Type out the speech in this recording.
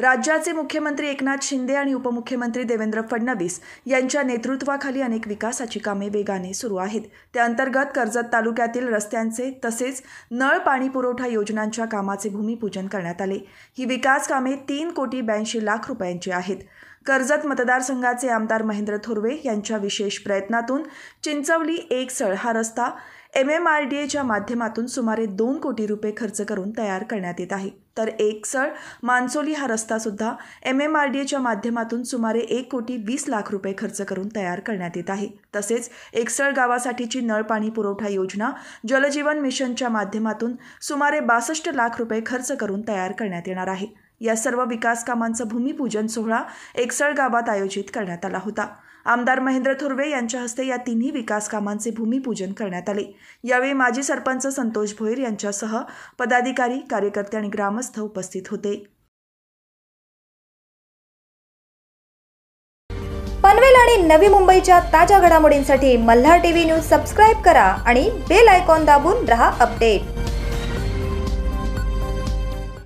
राज्याचे मुख्यमंत्री एकनाथ शिंदे आणि उपमुख्यमंत्री देवेंद्र फडणवीस यांच्या नेतृत्वाखाली अनेक विकासाची कामे वेगाने सुरू आहेत त्याअंतर्गत कर्जत तालुक्यातील रस्त्यांचे तसेच नळ पाणी पुरवठा योजनांच्या कामाचे भूमिपूजन करण्यात आले ही विकास कामे तीन कोटी ब्याऐंशी लाख रुपयांची आहेत कर्जत मतदारसंघाचे आमदार महेंद्र थोरवे यांच्या विशेष प्रयत्नातून चिंचवली एक सळ हा रस्ता एम एम आर डी एच्या माध्यमातून सुमारे दोन कोटी रुपये खर्च करून तयार करण्यात येत आहे तर एक सळ मानसोली हा सुद्धा एम एम आर डी एच्या माध्यमातून सुमारे एक कोटी वीस लाख रुपये खर्च करून तयार करण्यात येत आहे तसेच एकसळ गावासाठीची नळ पाणी पुरवठा योजना जलजीवन मिशनच्या माध्यमातून सुमारे बासष्ट लाख रुपये खर्च करून तयार करण्यात येणार आहे या सर्व विकास कामांचा भूमिपूजन सोहळा एकसळ गावात आयोजित करण्यात आला होता आमदार महेंद्र थुर्वे यांच्या हस्ते या तिन्ही विकास कामांचे भूमिपूजन करण्यात आले यावेळी माजी सरपंच संतोष भोईर यांच्यासह पदाधिकारी कार्यकर्ते आणि ग्रामस्थ उपस्थित होते पनवेल आणि नवी मुंबईच्या ताज्या घडामोडींसाठी मल्हार टीव्ही न्यूज सबस्क्राईब करा आणि बेल आयकॉन दाबून रहा अपडेट